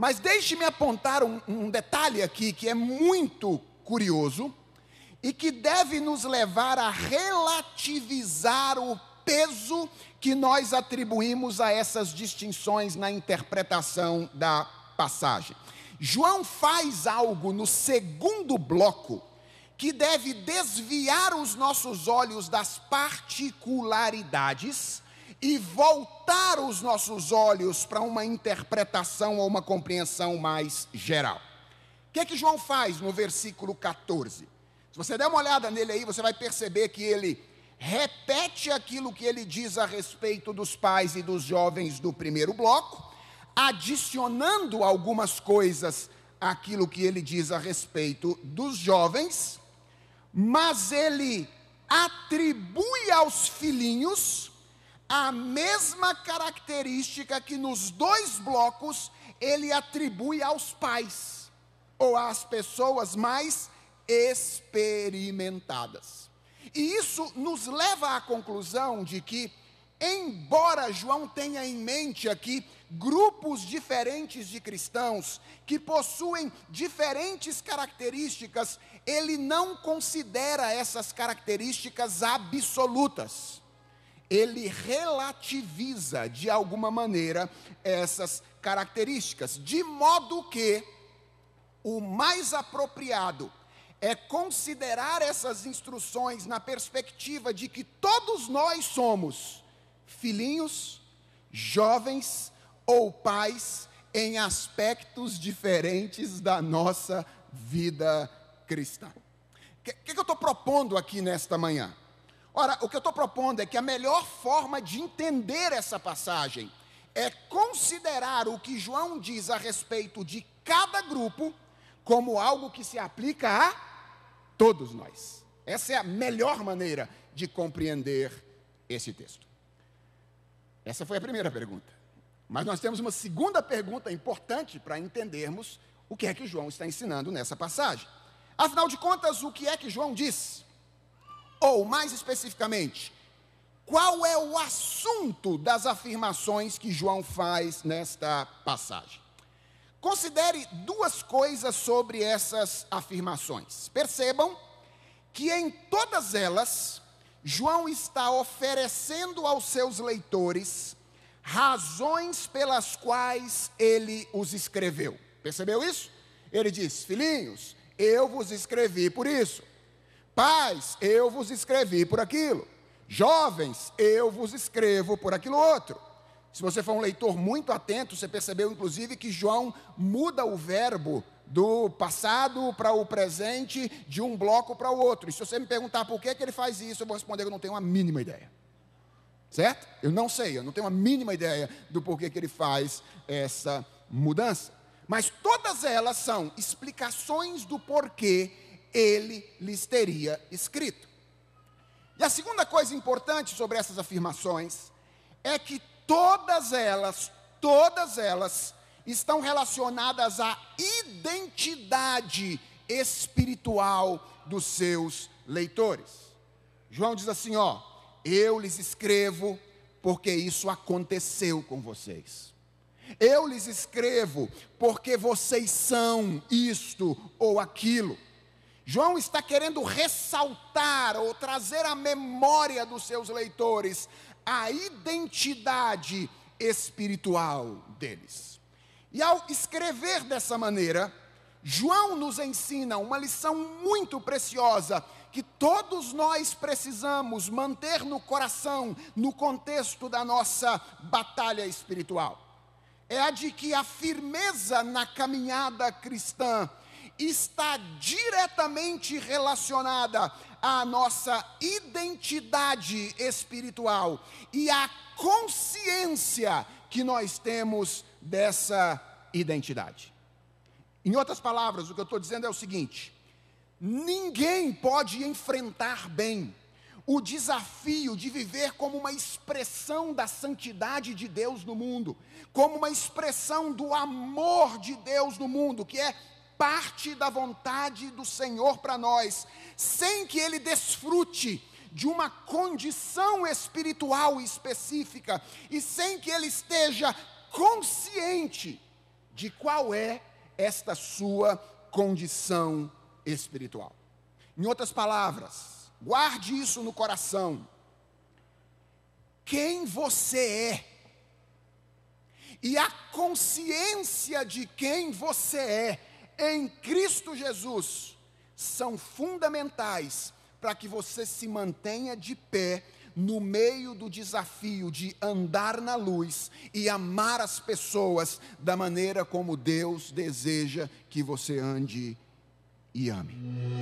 Mas deixe-me apontar um, um detalhe aqui que é muito curioso e que deve nos levar a relativizar o peso que nós atribuímos a essas distinções na interpretação da passagem. João faz algo no segundo bloco que deve desviar os nossos olhos das particularidades e voltar os nossos olhos para uma interpretação ou uma compreensão mais geral. O que é que João faz no versículo 14? Se você der uma olhada nele aí, você vai perceber que ele repete aquilo que ele diz a respeito dos pais e dos jovens do primeiro bloco, adicionando algumas coisas àquilo que ele diz a respeito dos jovens, mas ele atribui aos filhinhos a mesma característica que nos dois blocos ele atribui aos pais ou às pessoas mais experimentadas. E isso nos leva à conclusão de que, embora João tenha em mente aqui grupos diferentes de cristãos que possuem diferentes características, ele não considera essas características absolutas ele relativiza de alguma maneira essas características, de modo que o mais apropriado é considerar essas instruções na perspectiva de que todos nós somos filhinhos, jovens ou pais em aspectos diferentes da nossa vida cristã. O que, que, eu estou propondo aqui nesta manhã? Ora, o que eu estou propondo é que a melhor forma de entender essa passagem é considerar o que João diz a respeito de cada grupo como algo que se aplica a todos nós. Essa é a melhor maneira de compreender esse texto. Essa foi a primeira pergunta. Mas nós temos uma segunda pergunta importante para entendermos o que é que João está ensinando nessa passagem. Afinal de contas, o que é que João diz? Ou, mais especificamente, qual é o assunto das afirmações que João faz nesta passagem? Considere duas coisas sobre essas afirmações. Percebam que em todas elas, João está oferecendo aos seus leitores razões pelas quais ele os escreveu. Percebeu isso? Ele diz: Filhinhos, eu vos escrevi por isso. Pais, eu vos escrevi por aquilo. Jovens, eu vos escrevo por aquilo outro. Se você for um leitor muito atento, você percebeu inclusive que João muda o verbo do passado para o presente, de um bloco para o outro. E se você me perguntar por que, que ele faz isso, eu vou responder que eu não tenho a mínima ideia. Certo? Eu não sei, eu não tenho a mínima ideia do porquê que ele faz essa mudança. Mas todas elas são explicações do porquê ele lhes teria escrito. E a segunda coisa importante sobre essas afirmações é que todas elas, todas elas, estão relacionadas à identidade espiritual dos seus leitores. João diz assim: ó, eu lhes escrevo porque isso aconteceu com vocês. Eu lhes escrevo porque vocês são isto ou aquilo. João está querendo ressaltar ou trazer à memória dos seus leitores a identidade espiritual deles. E ao escrever dessa maneira, João nos ensina uma lição muito preciosa que todos nós precisamos manter no coração, no contexto da nossa batalha espiritual. É a de que a firmeza na caminhada cristã está diretamente relacionada à nossa identidade espiritual e à consciência que nós temos dessa identidade. Em outras palavras, o que eu estou dizendo é o seguinte: ninguém pode enfrentar bem o desafio de viver como uma expressão da santidade de Deus no mundo, como uma expressão do amor de Deus no mundo, que é parte da vontade do Senhor para nós, sem que ele desfrute de uma condição espiritual específica e sem que ele esteja consciente de qual é esta sua condição espiritual. Em outras palavras, guarde isso no coração. Quem você é e a consciência de quem você é em Cristo Jesus são fundamentais para que você se mantenha de pé no meio do desafio de andar na luz e amar as pessoas da maneira como Deus deseja que você ande e ame.